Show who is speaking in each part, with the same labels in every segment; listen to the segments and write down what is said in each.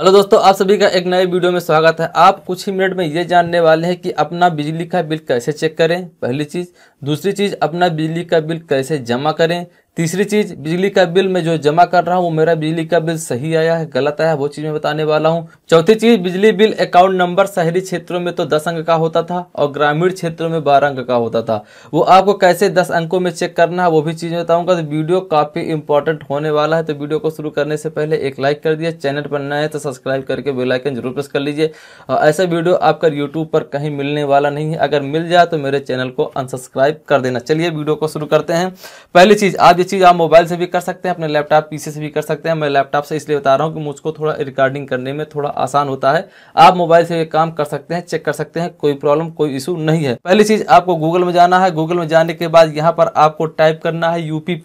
Speaker 1: hello दोस्तों आप सभी का एक नए वीडियो में स्वागत है आप कुछ ही मिनट में ये जानने वाले हैं कि अपना बिजली का बिल कैसे चेक करें पहली चीज़ दूसरी चीज़ अपना बिजली का बिल कैसे जमा करें तीसरी चीज बिजली का बिल मैं जो जमा कर रहा हूँ वो मेरा बिजली का बिल सही आया है गलत आया है वो चीज मैं बताने वाला हूँ चौथी चीज बिजली बिल अकाउंट नंबर शहरी क्षेत्रों में तो दस अंक का होता था और ग्रामीण क्षेत्रों में बारह अंक का होता था वो आपको कैसे दस अंकों में चेक करना है वो भी चीज बताऊंगा तो वीडियो काफी इंपॉर्टेंट होने वाला है तो वीडियो को शुरू करने से पहले एक लाइक कर दिया चैनल पर नए तो सब्सक्राइब करके बेलाइकन जरूर प्रेस कर लीजिए और ऐसा वीडियो आपका यूट्यूब पर कहीं मिलने वाला नहीं है अगर मिल जाए तो मेरे चैनल को अनसब्सक्राइब कर देना चलिए वीडियो को शुरू करते हैं पहली चीज आप चीज़ आप मोबाइल से भी कर सकते हैं अपने लैपटॉप पीसी से भी कर सकते हैं मैं लैपटॉप से इसलिए बता रहा हूँ कि मुझको थोड़ा रिकॉर्डिंग करने में थोड़ा आसान होता है आप मोबाइल से ये काम कर सकते हैं चेक कर सकते हैं कोई प्रॉब्लम कोई इशू नहीं है पहली चीज़ आपको गूगल में जाना है गूगल में जाने के बाद यहाँ पर आपको टाइप करना है यूपी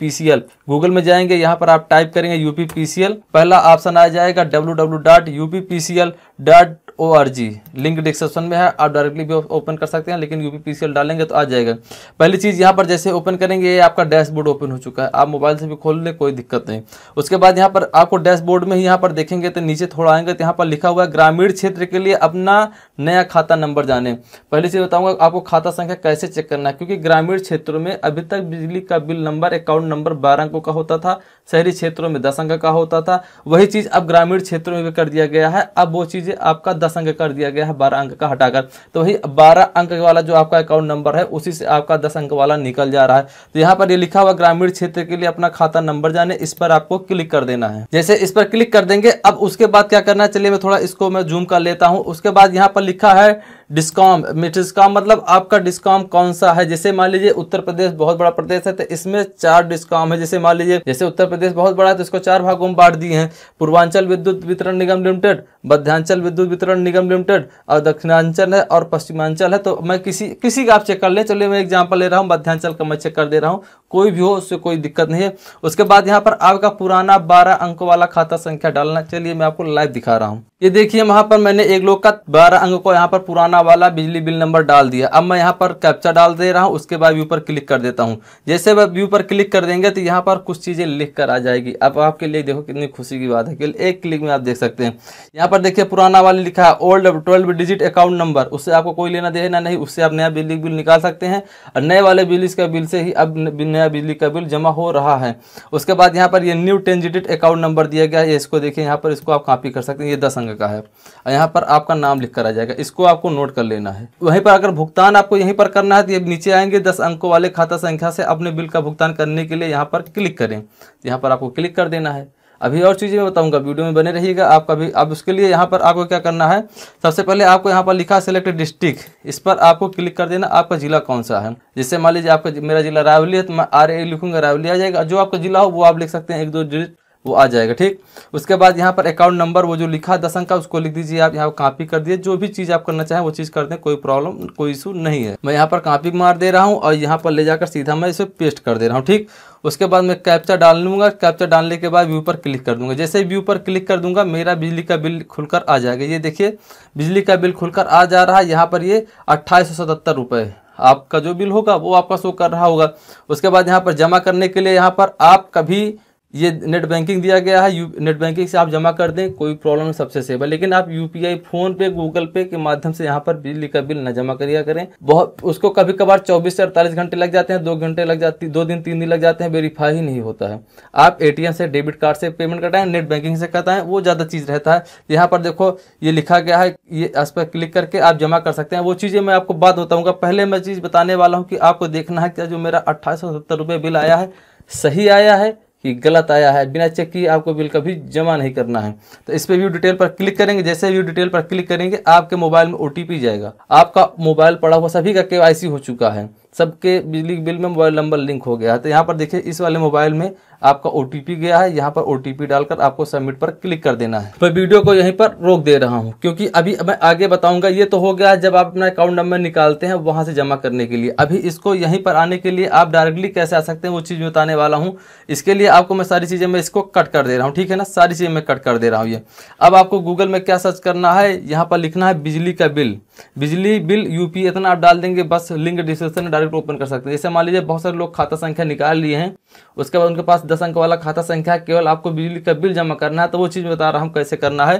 Speaker 1: गूगल में जाएंगे यहाँ पर आप टाइप करेंगे यूपी पहला ऑप्शन आ जाएगा W W dot O R G link description में है आप डायरेक्टली भी ओपन कर सकते हैं लेकिन यू पी सी एल डालेंगे तो आ जाएगा पहली चीज़ यहाँ पर जैसे ओपन करेंगे ये आपका डैशबोर्ड ओपन हो चुका है आप मोबाइल से भी खोल लें कोई दिक्कत नहीं उसके बाद यहाँ पर आपको डैशबोर्ड में ही यहाँ पर देखेंगे तो नीचे थोड़ा आएंगे तो यहाँ पर लिखा हुआ है ग्रामीण क्षेत्र के लिए अपना नया खाता नंबर जाने पहले से बताऊंगा आपको खाता संख्या कैसे चेक करना है क्योंकि ग्रामीण क्षेत्रों में अभी तक बिजली का बिल नंबर अकाउंट नंबर बारह अंकों का होता था शहरी क्षेत्रों में दस अंक का होता था वही चीज़ अब ग्रामीण क्षेत्रों में भी कर दिया गया है अब वो चीज़ें आपका दस अंक कर दिया गया है बारह अंक का हटाकर तो वही बारह अंक वाला जो आपका अकाउंट नंबर है उसी से आपका दस अंक वाला निकल जा रहा है तो यहाँ पर ये लिखा हुआ ग्रामीण क्षेत्र के लिए अपना खाता नंबर जाने इस पर आपको क्लिक कर देना है जैसे इस पर क्लिक कर देंगे अब उसके बाद क्या करना है चलिए मैं थोड़ा इसको मैं जूम कर लेता हूँ उसके बाद यहाँ पर लिखा है डिस्कॉम डिस्कॉम मतलब आपका डिस्कॉम कौन सा है जैसे मान लीजिए उत्तर प्रदेश बहुत बड़ा प्रदेश है तो इसमें चार डिस्कॉम है जैसे मान लीजिए जैसे उत्तर प्रदेश बहुत बड़ा है तो इसको चार भागों में बांट दिए हैं पूर्वांचल विद्युत वितरण निगम लिमिटेड मध्यांचल विद्युत वितरण निगम लिमिटेड और दक्षिणांचल है और पश्चिमांचल है तो मैं किसी किसी का आप चेक कर ले चलिए मैं एग्जाम्पल ले रहा हूँ मध्यांचल का मैं चेक कर दे रहा हूँ कोई भी हो उससे कोई दिक्कत नहीं है उसके बाद यहाँ पर आपका पुराना बारह अंक वाला खाता संख्या डालना चलिए मैं आपको लाइव दिखा रहा हूँ ये देखिए वहां पर मैंने एक लोग का बारह अंक को यहाँ पर पुराना वाला बिजली बिल नंबर डाल दिया अब मैं यहाँ पर कैप्चा डाल दे रहा हूँ उसके बाद व्यू पर क्लिक कर देता हूँ जैसे वह व्यू पर क्लिक कर देंगे तो यहाँ पर कुछ चीज़ें लिख कर आ जाएगी अब आपके लिए देखो कितनी खुशी की बात है केवल एक क्लिक में आप देख सकते हैं यहाँ पर देखिए पुराना वाले लिखा है old twelve digit account number उससे आपको कोई लेना देना नहीं उससे आप नया बिजली बिल निकाल सकते हैं और नए वाले बिजली का बिल से ही अब नया बिजली का बिल जमा हो रहा है उसके बाद यहाँ पर ये new ten digit account number दिया गया है इसको देखिए यहाँ पर इसको आप कॉपी कर सकते हैं ये दस अंग का है और यहाँ पर आपका नाम लिख कर आ जाएगा इसको आपको नोट डाउनलोड कर लेना है वहीं पर अगर भुगतान आपको यहीं पर करना है तो नीचे आएंगे दस अंकों वाले खाता संख्या से अपने बिल का भुगतान करने के लिए यहाँ पर क्लिक करें यहाँ पर आपको क्लिक कर देना है अभी और चीज़ें मैं बताऊंगा वीडियो में बने रहिएगा आपका भी अब उसके लिए यहाँ पर आपको क्या करना है सबसे पहले आपको यहाँ पर लिखा सेलेक्ट डिस्ट्रिक्ट इस पर आपको क्लिक कर देना आपका ज़िला कौन सा है जैसे मान लीजिए आपका मेरा ज़िला रावली है तो मैं आर ए लिखूंगा रावली आ जाएगा जो आपका ज़िला हो वो आप लिख सकते हैं एक दो डिजिट वो आ जाएगा ठीक उसके बाद यहाँ पर अकाउंट नंबर वो जो लिखा दस अंक का उसको लिख दीजिए आप यहाँ कॉपी कर दिए जो भी चीज़ आप करना चाहें वो चीज़ कर दें कोई प्रॉब्लम कोई इशू नहीं है मैं यहाँ पर कॉपी मार दे रहा हूँ और यहाँ पर ले जाकर सीधा मैं इसे पेस्ट कर दे रहा हूँ ठीक उसके बाद मैं कैप्चा डाल लूँगा कैप्चा डालने के बाद व्यू पर क्लिक कर दूंगा जैसे ही व्यू पर क्लिक कर दूंगा मेरा बिजली का बिल खुलकर आ जाएगा ये देखिए बिजली का बिल खुलकर आ जा रहा है यहाँ पर ये अट्ठाईस सौ सतहत्तर रुपये आपका जो बिल होगा वो आपका शो कर रहा होगा उसके बाद यहाँ पर जमा करने के लिए यहाँ पर आप कभी ये नेट बैंकिंग दिया गया है नेट बैंकिंग से आप जमा कर दें कोई प्रॉब्लम सबसे सेफ है लेकिन आप यूपीआई फोन पे गूगल पे के माध्यम से यहाँ पर बिजली का बिल न जमा करिया करें बहुत उसको कभी कभार चौबीस से अड़तालीस घंटे लग जाते हैं दो घंटे लग जाती दो दिन तीन दिन लग जाते हैं वेरीफाई ही नहीं होता है आप ए से डेबिट कार्ड से पेमेंट कटाएं नेट बैंकिंग से कटाएं वो ज़्यादा चीज़ रहता है यहाँ पर देखो ये लिखा गया है ये इस पर क्लिक करके आप जमा कर सकते हैं वो चीज़ें मैं आपको बात बताऊंगा पहले मैं चीज़ बताने वाला हूँ कि आपको देखना है क्या जो मेरा अट्ठाईस बिल आया है सही आया है कि गलत आया है बिना चेक किए आपको बिल कभी जमा नहीं करना है तो इस पर व्यू डिटेल पर क्लिक करेंगे जैसे व्यू डिटेल पर क्लिक करेंगे आपके मोबाइल में ओ जाएगा आपका मोबाइल पड़ा हुआ सभी का के हो चुका है सबके बिजली बिल में मोबाइल नंबर लिंक हो गया है तो यहाँ पर देखिए इस वाले मोबाइल में आपका ओ गया है यहाँ पर ओ डालकर आपको सबमिट पर क्लिक कर देना है मैं वीडियो को यहीं पर रोक दे रहा हूँ क्योंकि अभी मैं आगे बताऊंगा ये तो हो गया जब आप अपना अकाउंट नंबर निकालते हैं वहाँ से जमा करने के लिए अभी इसको यहीं पर आने के लिए आप डायरेक्टली कैसे आ सकते हैं वो चीज़ बताने वाला हूँ इसके लिए आपको मैं सारी चीज़ें मैं इसको कट कर दे रहा हूँ ठीक है ना सारी चीज़ें मैं कट कर दे रहा हूँ ये अब आपको गूगल में क्या सर्च करना है यहाँ पर लिखना है बिजली का बिल बिजली बिल यूपी इतना आप डाल देंगे बस लिंक डिस्क्रिप्शन में डायरेक्ट ओपन कर सकते हैं जैसे मान लीजिए बहुत सारे लोग खाता संख्या निकाल लिए हैं उसके बाद उनके पास दस अंक वाला खाता संख्या केवल आपको बिजली का बिल जमा करना है तो वो चीज़ बता रहा हूँ कैसे करना है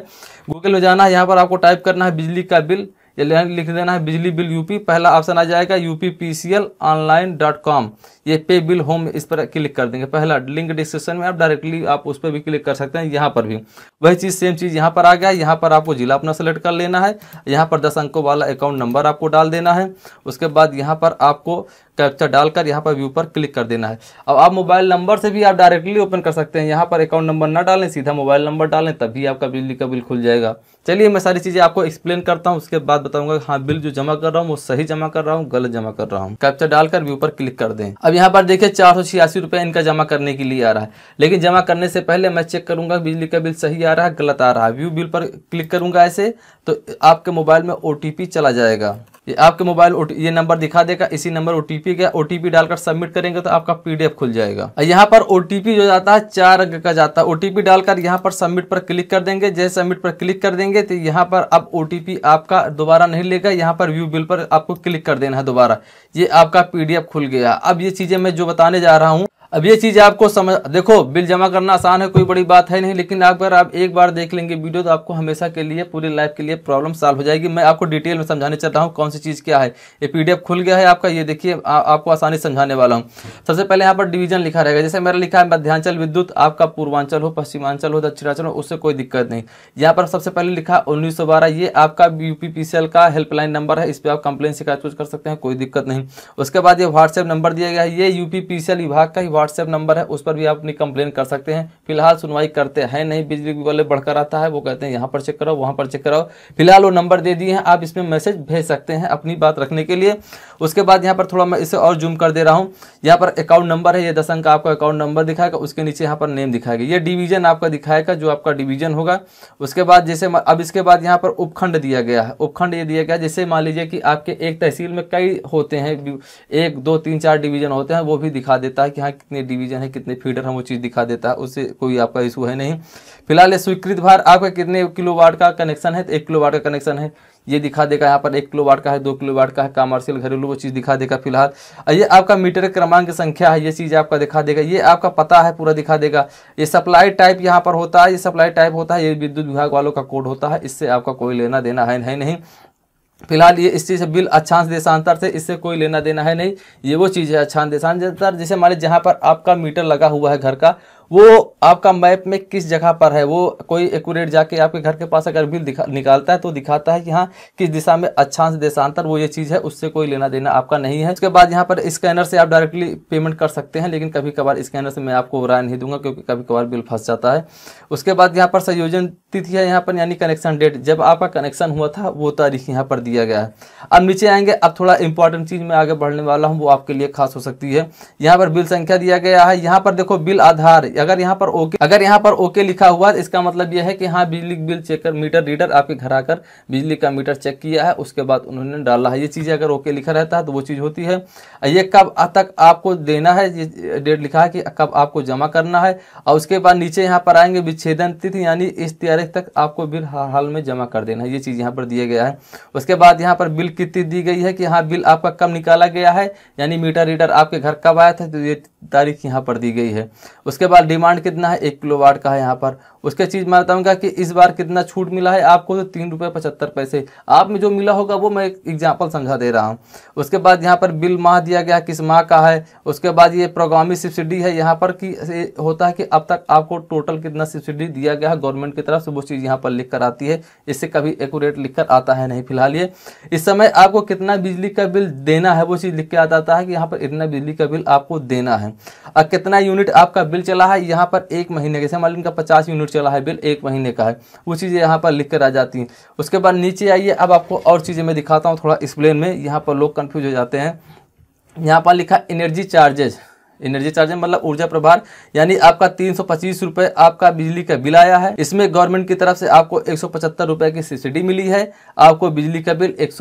Speaker 1: गूगल में जाना है यहाँ पर आपको टाइप करना है बिजली का बिल चलिए लिख देना है बिजली बिल यूपी पहला ऑप्शन आ जाएगा UP P C L online dot com ये पे बिल होम इस पर क्लिक कर देंगे पहला लिंक डिस्क्रिप्शन में आप डायरेक्टली आप उस पर भी क्लिक कर सकते हैं यहाँ पर भी वही चीज़ सेम चीज़ यहाँ पर आ गया यहाँ पर आपको जिला अपना सेलेक्ट कर लेना है यहाँ पर दस अंकों वाला अकाउंट नंबर आपको डाल देना है उसके बाद यहाँ पर आपको कैप्चर डालकर यहाँ पर व्यू पर क्लिक कर देना है अब आप मोबाइल नंबर से भी आप डायरेक्टली ओपन कर सकते हैं यहाँ पर अकाउंट नंबर ना डालें सीधा मोबाइल नंबर डालें तभी आपका बिजली का बिल खुल जाएगा चलिए मैं सारी चीज़ें आपको एक्सप्लेन करता हूँ उसके बाद बताऊंगा हाँ बिल जो जमा कर रहा हूँ वो सही जमा कर रहा हूँ गलत जमा कर रहा हूँ कैप्चर डालकर व्यू पर क्लिक कर दें अब यहाँ पर देखिए चार सौ छियासी रुपये इनका जमा करने के लिए आ रहा है लेकिन जमा करने से पहले मैं चेक करूंगा बिजली का बिल सही आ रहा है गलत आ रहा है व्यू बिल पर क्लिक करूंगा ऐसे तो आपके मोबाइल में ओ चला जाएगा ये आपके मोबाइल ये नंबर दिखा देगा इसी नंबर ओटीपी का ओटीपी डालकर सबमिट करेंगे तो आपका पीडीएफ खुल जाएगा यहाँ पर ओटीपी जो जाता है चार अंक का जाता है ओटीपी डालकर यहाँ पर सबमिट पर क्लिक कर देंगे जैसे सबमिट पर क्लिक कर देंगे तो यहाँ पर अब ओटीपी आपका दोबारा नहीं लेगा यहाँ पर व्यू बिल पर आपको क्लिक कर देना है दोबारा ये आपका पीडीएफ खुल गया अब ये चीजें मैं जो बताने जा रहा हूँ अब ये चीज़ आपको समझ देखो बिल जमा करना आसान है कोई बड़ी बात है नहीं लेकिन अगर आप एक बार देख लेंगे वीडियो तो आपको हमेशा के लिए पूरी लाइफ के लिए प्रॉब्लम सॉल्व हो जाएगी मैं आपको डिटेल में समझाने चल रहा हूँ कौन सी चीज़ क्या है ये पीडीएफ खुल गया है आपका ये देखिए आपको आसानी समझाने वाला हूँ सबसे पहले यहाँ पर डिवीजन लिखा रहेगा जैसे मेरा लिखा है मध्यांचल विद्युत आपका पूर्वांचल हो पश्चिमांचल हो दक्षिणांचल हो उससे कोई दिक्कत नहीं यहाँ पर सबसे पहले लिखा उन्नीस सौ बारह ये आपका यूपीपीसीएल का हेल्पलाइन नंबर है इस पर आप कंप्लेन शिकायत कुछ कर सकते हैं कोई दिक्कत नहीं उसके बाद ये व्हाट्सएप नंबर दिया गया है ये यूपीपीसीएल विभाग का ही व्हाट्सएप नंबर है उस पर भी आप अपनी कंप्लेन कर सकते हैं फिलहाल सुनवाई करते हैं नहीं बिजली वाले बढ़कर आता है वो कहते हैं यहाँ पर चेक कराओ वहाँ पर चेक कराओ फिलहाल वो नंबर दे दिए हैं आप इसमें मैसेज भेज सकते हैं अपनी बात रखने के लिए उसके बाद यहाँ पर थोड़ा मैं इसे और जूम कर दे रहा हूँ यहाँ पर अकाउंट नंबर है ये दस अंक आपका अकाउंट नंबर दिखाएगा उसके नीचे यहाँ पर नेम दिखाएगा ये डिवीजन आपका दिखाएगा जो आपका डिवीजन होगा उसके बाद जैसे अब इसके बाद यहाँ पर उपखंड दिया गया है उपखंड ये दिया गया जैसे मान लीजिए कि आपके एक तहसील में कई होते हैं एक दो तीन चार डिवीजन होते हैं वो भी दिखा देता है कि हाँ कितने डिवीजन है कितने फीडर हम वो चीज़ दिखा देता है उससे कोई आपका इशू है नहीं फिलहाल स्वीकृत भार आपका कितने किलो वाट का कनेक्शन है तो एक किलो वाट का कनेक्शन है ये दिखा देगा यहाँ पर एक किलो वाट का है दो किलो वाट का है कमर्शियल घरेलू वो चीज़ दिखा देगा फिलहाल ये आपका मीटर क्रमांक संख्या है ये चीज़ आपका दिखा देगा ये आपका पता है पूरा दिखा देगा ये सप्लाई टाइप यहाँ पर होता है ये सप्लाई टाइप होता है ये विद्युत विभाग वालों का कोड होता है इससे आपका कोई लेना देना है नहीं फिलहाल ये इस चीज़ से बिल अच्छांश देशांतर से इससे कोई लेना देना है नहीं ये वो चीज़ है अच्छांश देशांतर जैसे हमारे जहाँ पर आपका मीटर लगा हुआ है घर का वो आपका मैप में किस जगह पर है वो कोई एकट जाके आपके घर के पास अगर बिल दिखा निकालता है तो दिखाता है कि हाँ किस दिशा में अच्छांश देशांतर वो ये चीज़ है उससे कोई लेना देना आपका नहीं है उसके बाद यहाँ पर स्कैनर से आप डायरेक्टली पेमेंट कर सकते हैं लेकिन कभी कभार स्कैनर से मैं आपको राय नहीं दूंगा क्योंकि कभी कभार बिल फंस जाता है उसके बाद यहाँ पर संयोजन तिथि है यहाँ पर यानी कनेक्शन डेट जब आपका कनेक्शन हुआ था वो तारीख यहाँ पर दिया गया है अब नीचे आएंगे अब थोड़ा इंपॉर्टेंट चीज़ मैं आगे बढ़ने वाला हूँ वो आपके लिए खास हो सकती है यहाँ पर बिल संख्या दिया गया है यहाँ पर देखो बिल आधार अगर यहाँ पर ओके अगर यहाँ पर ओके लिखा हुआ इसका मतलब यह है कि हाँ बिजली बिल चेकर मीटर रीडर आपके घर आकर बिजली का मीटर चेक किया है उसके बाद उन्होंने डाला है ये चीज़ अगर ओके लिखा रहता है तो वो चीज़ होती है ये कब तक आपको देना है ये डेट लिखा है कि कब आपको जमा करना है और उसके बाद नीचे यहाँ पर आएंगे विच्छेदन तिथि यानी इस तारीख तक आपको बिल हर हाल में जमा कर देना है ये चीज़ यहाँ पर दिया गया है उसके बाद यहाँ पर बिल कितनी दी गई है कि हाँ बिल आपका कब निकाला गया है यानी मीटर रीडर आपके घर कब आया था तो ये तारीख यहाँ पर दी गई है उसके बाद डिमांड कितना है एक किलो वाट का है यहाँ पर उसके चीज मैं बताऊंगा कि इस बार कितना छूट मिला है आपको तो तीन रुपये पचहत्तर पैसे आप में जो मिला होगा वो मैं एग्जाम्पल समझा दे रहा हूँ उसके बाद यहाँ पर बिल माह दिया गया किस माह का है उसके बाद ये प्रोग्रामी सब्सिडी है यहाँ पर कि होता है कि अब तक आपको टोटल कितना सब्सिडी दिया गया है गवर्नमेंट की तरफ से वो चीज़ यहाँ पर लिख कर आती है इससे कभी एकूरेट लिख कर आता है नहीं फिलहाल ये इस समय आपको कितना बिजली का बिल देना है वो चीज़ लिख के आता है कि यहाँ पर इतना बिजली का बिल आपको देना है और कितना यूनिट आपका बिल चला है यहाँ पर एक महीने के जैसे मान लीजिए पचास यूनिट चला है बिल एक महीने का है वो चीज़ें यहाँ पर लिख कर आ जाती हैं उसके बाद नीचे आइए अब आपको और चीज़ें मैं दिखाता हूँ थोड़ा एक्सप्लेन में यहाँ पर लोग कन्फ्यूज हो जाते हैं यहाँ पर लिखा एनर्जी चार्जेज एनर्जी चार्जर मतलब ऊर्जा प्रभार यानी आपका तीन रुपए आपका बिजली का बिल आया है इसमें गवर्नमेंट की तरफ से आपको एक रुपए की सब्सिडी मिली है आपको बिजली का बिल एक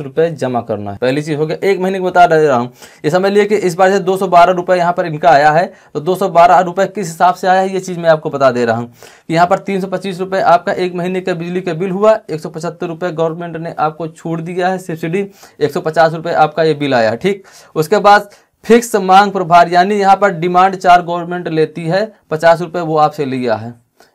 Speaker 1: रुपए जमा करना है पहली चीज हो गया एक महीने को बता दे रहा हूँ ये समझ लिया कि इस बार से दो सौ रुपए यहाँ पर इनका आया है तो दो सौ रुपए किस हिसाब से आया है ये चीज मैं आपको बता दे रहा हूँ कि यहाँ पर तीन रुपए आपका एक महीने का बिजली का बिल हुआ एक रुपए गवर्नमेंट ने आपको छूट दिया है सब्सिडी एक रुपए आपका ये बिल आया ठीक उसके बाद फिक्स मांग पर भार यानी यहाँ पर डिमांड चार गवर्नमेंट लेती है पचास रुपये वो आपसे लिया है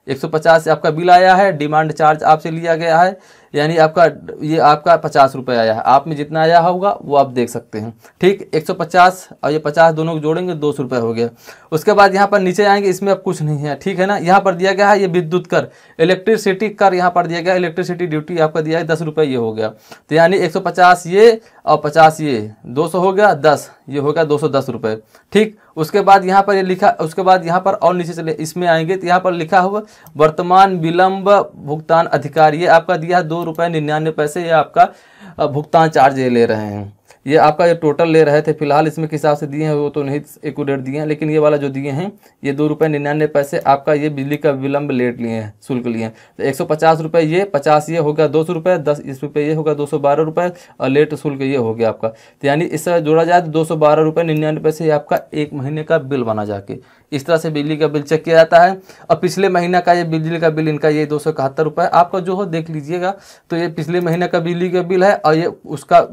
Speaker 1: एक सौ पचास आपका बिल आया है डिमांड चार्ज आपसे लिया गया है यानी आपका ये आपका पचास रुपये आया है आप में जितना आया होगा वो आप देख सकते हैं ठीक एक सौ पचास और ये पचास दोनों को जोड़ेंगे दो सौ रुपये हो गया उसके बाद यहाँ पर नीचे आएंगे इसमें अब कुछ नहीं है ठीक है ना यहाँ पर दिया गया है ये विद्युत कर इलेक्ट्रिसिटी कर यहाँ पर दिया गया इलेक्ट्रिसिटी ड्यूटी आपका दिया है दस रुपये ये हो गया तो यानी एक सौ पचास ये और पचास ये दो सौ हो गया दस ये हो गया दो सौ दस रुपये ठीक उसके बाद यहाँ पर ये लिखा उसके बाद यहाँ पर और नीचे चले इसमें आएंगे तो यहाँ पर लिखा हुआ वर्तमान विलंब भुगतान अधिकार ये आपका दिया है दो दो रुपये निन्यानवे पैसे ये आपका भुगतान चार्ज ले रहे हैं ये आपका ये टोटल ले रहे थे फिलहाल इसमें किस हिसाब से दिए हैं वो तो नहीं एकूडेट दिए हैं लेकिन ये वाला जो दिए हैं ये दो रुपये निन्यानवे पैसे आपका ये बिजली का विलंब लेट लिए हैं शुल्क लिए हैं तो एक सौ पचास रुपये ये पचास ये हो गया दो सौ रुपये दस इस रुपये ये होगा दो सौ बारह रुपये और लेट शुल्क ये हो गया आपका तो यानी इससे जोड़ा जाए तो दो सौ बारह रुपये निन्यानवे पैसे आपका एक महीने का बिल बना जाके इस तरह से बिजली का बिल चेक किया जाता है और पिछले महीना का ये बिजली का बिल इनका ये दो सौ इकहत्तर रुपये आपका जो हो देख लीजिएगा तो ये पिछले महीने का बिजली का बिल है और ये उसका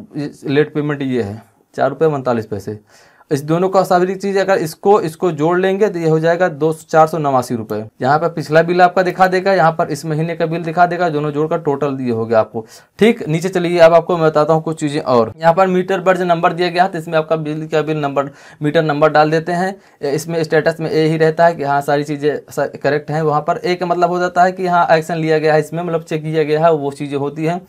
Speaker 1: लेट पेमेंट ये है चार रुपये उनतालीस पैसे इस दोनों का सारी चीज़ अगर इसको इसको जोड़ लेंगे तो ये हो जाएगा दो चार सौ नवासी रुपए यहाँ पर पिछला बिल आपका दिखा देगा यहाँ पर इस महीने का बिल दिखा देगा दोनों जोड़कर टोटल ये हो गया आपको ठीक नीचे चलिए अब आपको मैं बताता हूँ कुछ चीज़ें और यहाँ पर मीटर पर जो नंबर दिया गया तो इसमें आपका बिल का बिल नंबर मीटर नंबर डाल देते हैं इसमें स्टेटस में ए ही रहता है कि हाँ सारी चीज़ें करेक्ट है वहाँ पर ए का मतलब हो जाता है कि हाँ एक्शन लिया गया है इसमें मतलब चेक किया गया है वो चीज़ें होती है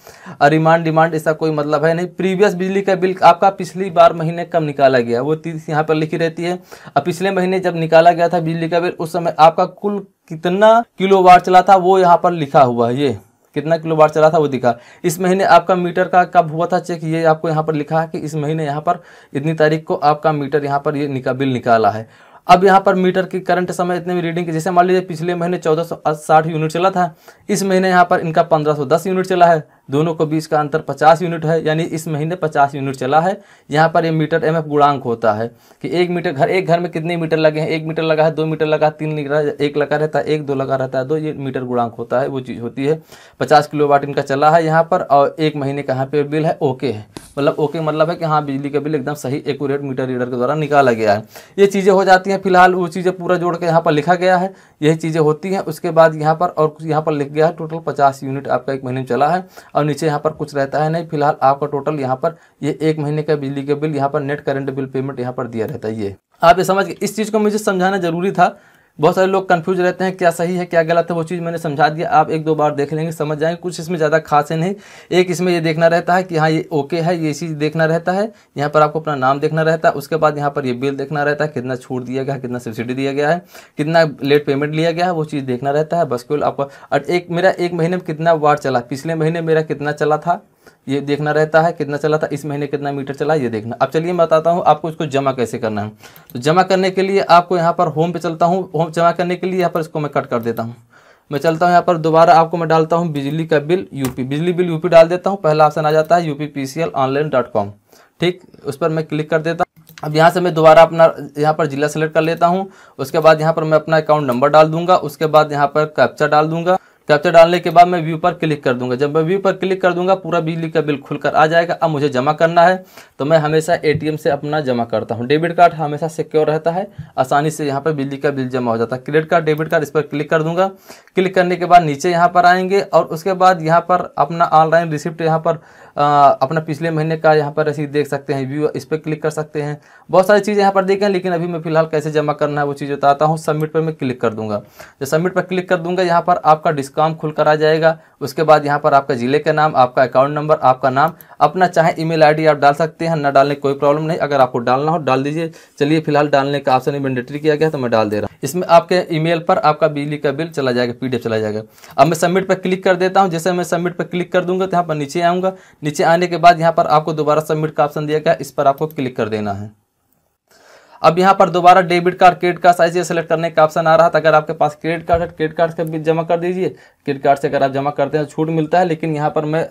Speaker 1: रिमांड डिमांड इसका कोई मतलब है नहीं प्रीवियस बिजली का बिल आपका पिछली बार महीने कम निकाला गया वो तीस यहाँ पर लिखी रहती है अब पिछले महीने जब निकाला गया था बिजली का बिल उस समय आपका कुल कितना किलो चला था वो यहाँ पर लिखा हुआ है ये कितना किलो वाट चला था वो दिखा इस महीने आपका मीटर का कब हुआ था चेक ये आपको यहाँ पर लिखा है कि इस महीने यहाँ पर इतनी तारीख को आपका मीटर यहाँ पर ये निका बिल निकाला है अब यहाँ पर मीटर की करंट समय इतने भी रीडिंग की जैसे मान लीजिए पिछले महीने चौदह सौ यूनिट चला था इस महीने यहाँ पर इनका पंद्रह यूनिट चला है दोनों को बीच का अंतर 50 यूनिट है यानी इस महीने 50 यूनिट चला है यहाँ पर ये मीटर एम एफ गुणांक होता है कि एक मीटर घर एक घर में कितने मीटर लगे हैं एक मीटर लगा है दो मीटर लगा है तीन मीटर एक लगा रहता है एक दो लगा रहता है दो ये मीटर गुणांक होता है वो चीज़ होती है पचास किलो इनका चला है यहाँ पर और एक महीने का यहाँ पर बिल है ओके है मतलब ओके मतलब है कि हाँ बिजली का बिल एकदम सही एकट मीटर रीडर के द्वारा निकाला गया है ये चीज़ें हो जाती हैं फिलहाल वो चीज़ें पूरा जोड़ के यहाँ पर लिखा गया है यही चीज़ें होती हैं उसके बाद यहाँ पर और कुछ यहाँ पर लिख गया है टोटल पचास यूनिट आपका एक महीने चला है और नीचे यहाँ पर कुछ रहता है नहीं फिलहाल आपका टोटल यहाँ पर ये एक महीने का बिजली का बिल यहाँ पर नेट करेंट बिल पेमेंट यहाँ पर दिया रहता है ये आप ये समझ गए इस चीज़ को मुझे समझाना जरूरी था बहुत सारे लोग कन्फ्यूज रहते हैं क्या सही है क्या गलत है वो चीज़ मैंने समझा दिया आप एक दो बार देख लेंगे समझ जाएंगे कुछ इसमें ज़्यादा खास है नहीं एक इसमें ये देखना रहता है कि हाँ ये ओके है ये चीज़ देखना रहता है यहाँ पर आपको अपना नाम देखना रहता है उसके बाद यहाँ पर ये बिल देखना रहता है कितना छूट दिया गया है कितना सब्सिडी दिया गया है कितना लेट पेमेंट लिया गया है वो चीज़ देखना रहता है बस केवल आपका एक मेरा एक महीने में कितना वार्ड चला पिछले महीने मेरा कितना चला था ये देखना रहता है कितना चला था इस महीने कितना मीटर चला ये देखना अब चलिए मैं बताता हूँ आपको इसको जमा कैसे करना है तो जमा करने के लिए आपको यहाँ पर होम पे चलता हूँ होम जमा करने के लिए यहाँ पर इसको मैं कट कर देता हूँ मैं चलता हूँ यहाँ पर दोबारा आपको मैं डालता हूँ बिजली का बिल यूपी बिजली बिल यूपी डाल देता हूँ पहला ऑप्शन आ जाता है यूपी ऑनलाइन डॉट कॉम ठीक उस पर मैं क्लिक कर देता हूँ अब यहाँ से मैं दोबारा अपना यहाँ पर ज़िला सेलेक्ट कर लेता हूँ उसके बाद यहाँ पर मैं अपना अकाउंट नंबर डाल दूंगा उसके बाद यहाँ पर कैप्चा डाल दूंगा कैप्चर डालने के बाद मैं व्यू पर क्लिक कर दूंगा जब मैं व्यू पर क्लिक कर दूंगा पूरा बिजली का बिल खुलकर आ जाएगा अब मुझे जमा करना है तो मैं हमेशा एटीएम से अपना जमा करता हूँ डेबिट कार्ड हमेशा सिक्योर रहता है आसानी से यहाँ पर बिजली का बिल जमा हो जाता है क्रेडिट कार्ड डेबिट कार्ड इस पर क्लिक कर दूंगा क्लिक करने के बाद नीचे यहाँ पर आएंगे और उसके बाद यहाँ पर अपना ऑनलाइन रिसिप्ट यहाँ पर अपना पिछले महीने का यहाँ पर रसीद देख सकते हैं व्यू इस पर क्लिक कर सकते हैं बहुत सारी चीज़ें यहाँ पर देखें लेकिन अभी मैं फिलहाल कैसे जमा करना है वो चीज़ बताता हूँ सबमिट पर मैं क्लिक कर दूँगा जब सबमिट पर क्लिक कर दूँगा यहाँ पर आपका डिस्काउंट खुल आ जाएगा उसके बाद यहाँ पर आपका ज़िले का नाम आपका अकाउंट नंबर आपका नाम अपना चाहे ई मेल आप डाल सकते हैं ना डालने कोई प्रॉब्लम नहीं अगर आपको डालना हो डाल दीजिए चलिए फिलहाल डालने का ऑप्शन मैंडेटरी किया गया तो मैं डाल दे रहा हूँ इसमें आपके ई पर आपका बिजली का बिल चला जाएगा पी चला जाएगा अब मैं सबमिट पर क्लिक कर देता हूँ जैसे मैं सबमिट पर क्लिक कर दूंगा तो यहाँ पर नीचे आऊँगा नीचे आने के बाद यहाँ पर आपको दोबारा सबमिट का ऑप्शन दिया गया इस पर आपको क्लिक कर देना है अब यहाँ पर दोबारा debit card credit card size select करने का ऑप्शन आ रहा था तो अगर आपके पास क्रेडिट कार्ड है क्रेडिट कार्ड से भी जमा कर दीजिए क्रेडिट कार्ड से अगर आप जमा करते हैं तो छूट मिलता है लेकिन यहाँ पर मैं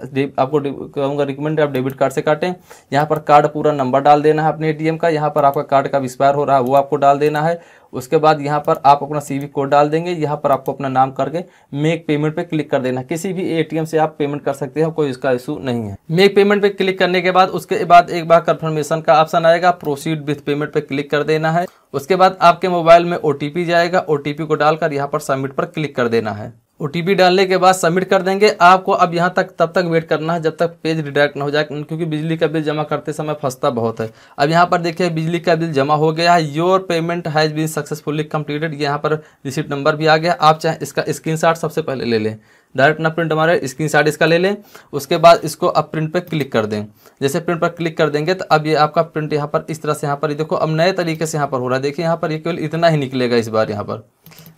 Speaker 1: आपको कहूँगा रिकमेंड आप डेबिट कार्ड से काटें यहाँ पर कार्ड पूरा नंबर डाल देना है अपने ए का यहाँ पर आपका कार्ड का एक्सपायर हो रहा है वो आपको डाल देना है उसके बाद यहाँ पर आप अपना सी कोड डाल देंगे यहाँ पर आपको अपना नाम करके मेक पेमेंट पे क्लिक कर देना किसी भी एटीएम से आप पेमेंट कर सकते हैं कोई इसका इशू नहीं है मेक पेमेंट पे क्लिक करने के बाद उसके बाद एक बार कन्फर्मेशन का ऑप्शन आएगा प्रोसीड विथ पेमेंट पे क्लिक कर देना है उसके बाद आपके मोबाइल में ओ जाएगा ओ को डालकर यहाँ पर सबमिट पर क्लिक कर देना है ओ डालने के बाद सबमिट कर देंगे आपको अब यहाँ तक तब तक वेट करना है जब तक पेज रिडायरेक्ट ना हो जाए क्योंकि बिजली का बिल जमा करते समय फंसता बहुत है अब यहाँ पर देखिए बिजली का बिल जमा हो गया है your payment has been successfully completed यहाँ पर रिसिप्ट नंबर भी आ गया आप चाहे इसका स्क्रीन सबसे पहले ले लें डायरेक्ट ना प्रिंट हमारे स्क्रीन इसका ले लें उसके बाद इसको अब प्रिंट पर क्लिक कर दें जैसे प्रिंट पर क्लिक कर देंगे तो अब ये आपका प्रिंट यहाँ पर इस तरह से यहाँ पर देखो अब नए तरीके से यहाँ पर हो रहा है देखिए यहाँ पर ये केवल इतना ही निकलेगा इस बार यहाँ पर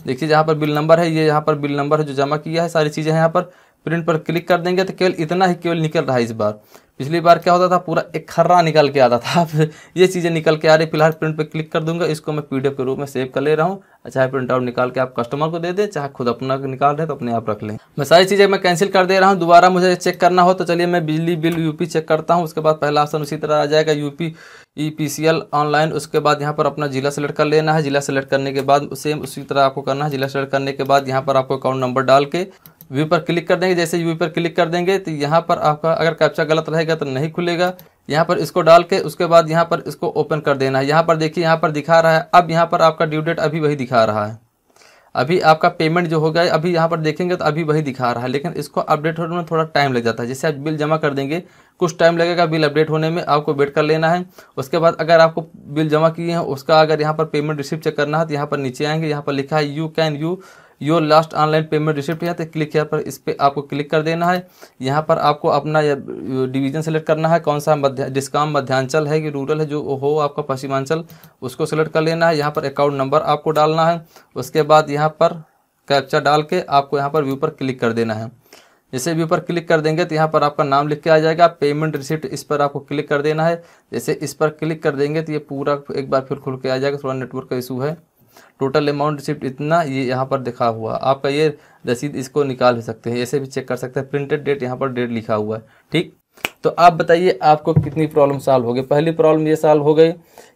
Speaker 1: देखिए जहाँ पर बिल नंबर है ये यहाँ पर बिल नंबर है जो जमा किया है सारी चीज़ें यहाँ पर प्रिंट पर क्लिक कर देंगे तो केवल इतना ही केवल निकल रहा है इस बार पिछली बार क्या होता था पूरा एक खर्रा निकल के आता था ये चीज़ें निकल के आ रही फिलहाल प्रिंट पे क्लिक कर दूंगा इसको मैं पीडीएफ के रूप में सेव कर ले रहा हूँ अच्छा, चाहे प्रिंट आउट निकाल के आप कस्टमर को दे दें चाहे खुद अपना निकाल रहे तो अपने आप रख लें मैं सारी चीज़ें मैं कैंसिल कर दे रहा हूँ दोबारा मुझे चेक करना हो तो चलिए मैं बिजली बिल यूपी चेक करता हूँ उसके बाद पहला ऑप्शन उसी तरह आ जाएगा UP E P C L online उसके बाद यहाँ पर अपना जिला सेलेक्ट कर लेना है जिला सेलेक्ट करने के बाद सेम उसी तरह आपको करना है जिला सेलेक्ट करने के बाद यहाँ पर आपको अकाउंट नंबर डाल के व्यू पर क्लिक कर देंगे जैसे व्यू पर क्लिक कर देंगे तो यहाँ पर आपका अगर कैप्चा गलत रहेगा तो नहीं खुलेगा यहाँ पर इसको डाल के उसके बाद यहाँ पर इसको ओपन कर देना है यहाँ पर देखिए यहाँ पर दिखा रहा है अब यहाँ पर आपका ड्यू डेट अभी वही दिखा रहा है अभी आपका पेमेंट जो होगा अभी यहाँ पर देखेंगे तो अभी वही दिखा रहा है लेकिन इसको अपडेट होने में थोड़ा टाइम लग जाता है जैसे आप बिल जमा कर देंगे कुछ टाइम लगेगा बिल अपडेट होने में आपको वेट कर लेना है उसके बाद अगर आपको बिल जमा किए हैं उसका अगर यहाँ पर पेमेंट रिसीव चेक करना है तो यहाँ पर नीचे आएंगे यहाँ पर लिखा है you can you your last online payment receipt है तो क्लिक यहाँ पर इस पर आपको क्लिक कर देना है यहाँ पर आपको अपना डिवीजन सेलेक्ट करना है कौन सा मध्य डिस्काम मध्यांचल है कि रूरल है जो हो आपका पश्चिमांचल उसको सेलेक्ट कर लेना है यहाँ पर अकाउंट नंबर आपको डालना है उसके बाद यहाँ पर कैप्चा डाल के आपको यहाँ पर व्यू पर क्लिक कर देना है जैसे व्यू पर क्लिक कर देंगे तो यहाँ पर आपका नाम लिख के आ जाएगा पेमेंट रिसिप्ट इस पर आपको क्लिक कर देना है जैसे इस पर क्लिक कर देंगे तो ये पूरा एक बार फिर खुल के आ जाएगा थोड़ा नेटवर्क का इशू है टोटल अमाउंट रिसिप्ट इतना ये यहाँ पर दिखा हुआ आपका ये रसीद इसको निकाल भी सकते हैं ऐसे भी चेक कर सकते हैं प्रिंटेड डेट यहाँ पर डेट लिखा हुआ है ठीक तो आप बताइए आपको कितनी प्रॉब्लम सॉल्व हो गई पहली प्रॉब्लम ये सॉल्व हो गई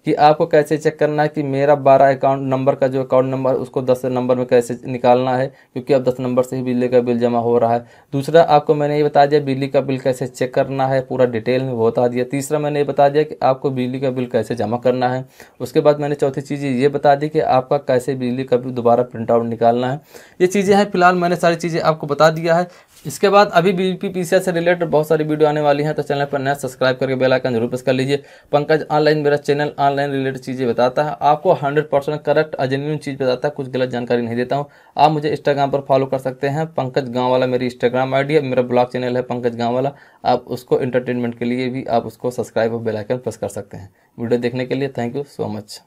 Speaker 1: कि आपको कैसे चेक करना है कि मेरा बारह अकाउंट नंबर का जो अकाउंट नंबर उसको दस नंबर में कैसे निकालना है क्योंकि अब दस नंबर से ही बिजली का बिल जमा हो रहा है दूसरा आपको मैंने ये बता दिया बिजली का बिल कैसे चेक करना है पूरा डिटेल में बता दिया तीसरा मैंने ये बता दिया कि आपको बिजली का बिल कैसे जमा करना है उसके बाद मैंने चौथी चीज़ ये बता दी कि आपका कैसे बिजली का बिल दोबारा प्रिंट आउट निकालना है ये चीज़ें हैं फिलहाल मैंने सारी चीज़ें आपको बता दिया है इसके बाद अभी बीजेपी पीसीआर से रिलेटेड बहुत सारी वीडियो आने वाली हैं तो चैनल पर नया सब्सक्राइब करके बेल आइकन जरूर प्रेस कर लीजिए पंकज ऑनलाइन मेरा चैनल ऑनलाइन रिलेटेड चीज़ें बताता है आपको 100 परसेंट करेक्ट अजेन्यून चीज़ बताता है कुछ गलत जानकारी नहीं देता हूँ आप मुझे इंस्टाग्राम पर फॉलो कर सकते हैं पंकज गाँव वाला मेरी इंस्टाग्राम आई है मेरा ब्लॉग चैनल है पंकज गाँव वाला आप उसको इंटरटेनमेंट के लिए भी आप उसको सब्सक्राइब और बेलाइकन प्रेस कर सकते हैं वीडियो देखने के लिए थैंक यू सो मच